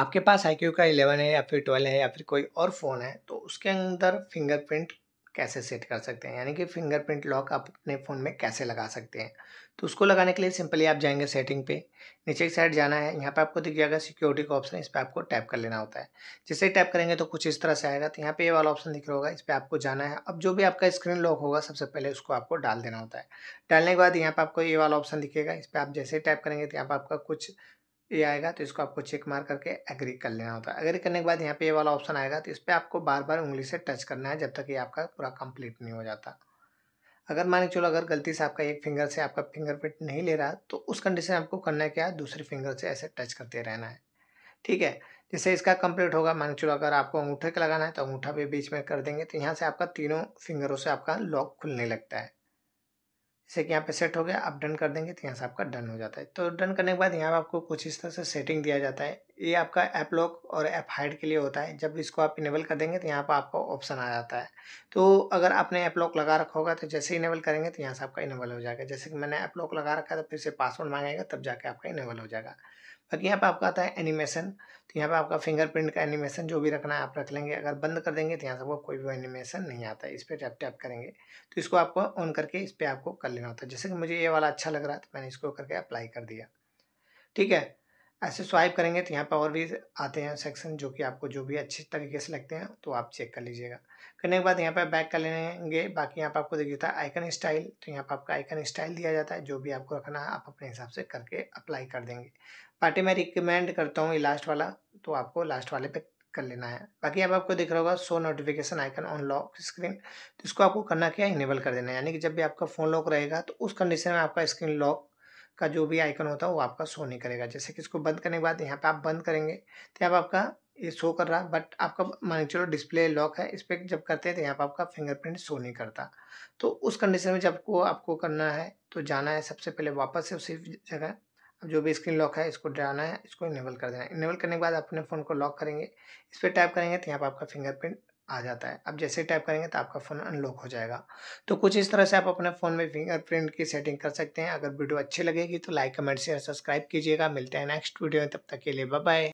आपके पास आई का इलेवन है या फिर ट्वेल्व है या फिर कोई और फ़ोन है तो उसके अंदर फिंगरप्रिंट कैसे सेट कर सकते हैं यानी कि फिंगरप्रिंट लॉक आप अपने फ़ोन में कैसे लगा सकते हैं तो उसको लगाने के लिए सिंपली आप जाएंगे सेटिंग पे नीचे की साइड जाना है यहाँ पे आपको दिख जाएगा सिक्योरिटी का ऑप्शन इस पर आपको टैप कर लेना होता है जैसे टैप करेंगे तो कुछ इस तरह से आएगा तो यहाँ पे ये वाला ऑप्शन दिख रहा होगा इस पर आपको जाना है अब जो भी आपका स्क्रीन लॉक होगा सबसे पहले उसको आपको डाल देना होता है डालने के बाद यहाँ पर आपको ये वाला ऑप्शन दिखेगा इस पर आप जैसे ही टैप करेंगे तो यहाँ पर आपका कुछ ये आएगा तो इसको आपको चेक मार करके एग्री कर लेना होता है एग्री करने के बाद यहाँ पे ये वाला ऑप्शन आएगा तो इस पर आपको बार बार उंगली से टच करना है जब तक ये आपका पूरा कंप्लीट नहीं हो जाता अगर मान के चलो अगर गलती से आपका एक फिंगर से आपका फिंगरप्रिंट नहीं ले रहा तो उस कंडीशन में आपको करना है क्या दूसरे फिंगर से ऐसे टच करते रहना है ठीक है जैसे इसका कंप्लीट होगा मान के चलो अगर आपको अंगूठे का लगाना है तो अंगूठा भी बीच में कर देंगे तो यहाँ से आपका तीनों फिंगरों से आपका लॉक खुलने लगता है जैसे कि यहाँ पे सेट हो गया आप डन कर देंगे तो यहाँ से आपका डन हो जाता है तो डन करने के बाद यहाँ आपको कुछ इस तरह से सेटिंग दिया जाता है ये आपका ऐप लॉक और ऐप हाइड के लिए होता है जब इसको आप इनेबल कर देंगे तो यहाँ पर आपका ऑप्शन आ जाता है तो अगर आपने ऐप लॉक लगा रखा होगा तो जैसे इनेबल करेंगे तो यहाँ से आपका इनेबल हो जाएगा जैसे कि मैंने ऐप लॉक लगा रखा है तो फिर से पासवर्ड मांगेगा तब जाके आपका इनेबल हो जाएगा बाकी यहाँ पर आपका आता है एनिमेशन तो यहाँ पर आपका फिंगरप्रिंट का एनिमेशन जो भी रखना है आप रख लेंगे अगर बंद कर देंगे तो यहाँ से आपको कोई भी एनिमेशन नहीं आता है इस पर टैप टैप करेंगे तो इसको आपको ऑन करके इस पर आपको कर लेना होता है जैसे कि मुझे ये वाला अच्छा लग रहा है तो मैंने इसको करके अप्लाई कर दिया ठीक है ऐसे स्वाइप करेंगे तो यहाँ पर और भी आते हैं सेक्शन जो कि आपको जो भी अच्छे तरीके से लगते हैं तो आप चेक कर लीजिएगा करने के बाद यहाँ पर बैक कर लेंगे बाकी यहाँ पर आपको देखिए था आइकन स्टाइल तो यहाँ पर आपका आइकन स्टाइल दिया जाता है जो भी आपको रखना है आप अपने हिसाब से करके अप्लाई कर देंगे पार्टी मैं रिकमेंड करता हूँ ये लास्ट वाला तो आपको लास्ट वाले पे कर लेना है बाकी अब आपको दिख रहा होगा so notification icon on lock screen तो इसको आपको करना क्या इनेबल कर देना है यानी कि जब भी आपका फ़ोन लॉक रहेगा तो उस कंडीशन में आपका स्क्रीन लॉक का जो भी आइकन होता है वो आपका शो नहीं करेगा जैसे कि इसको बंद करने के बाद यहाँ पे आप बंद करेंगे तो यहाँ आपका ये शो कर रहा है बट आपका मान चलो डिस्प्ले लॉक है इस पर जब करते हैं तो यहाँ पर आपका फिंगरप्रिंट शो नहीं करता तो उस कंडीशन में जब को आपको करना है तो जाना है सबसे पहले वापस से उसी जगह अब जो भी स्क्रीन लॉक है इसको डराना है इसको इनेबल कर देना है इनेबल करने के बाद अपने फ़ोन को लॉक करेंगे इस पर टाइप करेंगे तो यहाँ पर आपका फिंगरप्रिंट आ जाता है अब जैसे टाइप करेंगे तो आपका फ़ोन अनलॉक हो जाएगा तो कुछ इस तरह से आप अपने फ़ोन में फिंगरप्रिंट की सेटिंग कर सकते हैं अगर वीडियो अच्छी लगेगी तो लाइक कमेंट शेयर सब्सक्राइब कीजिएगा मिलते हैं नेक्स्ट वीडियो में तब तक के लिए बाय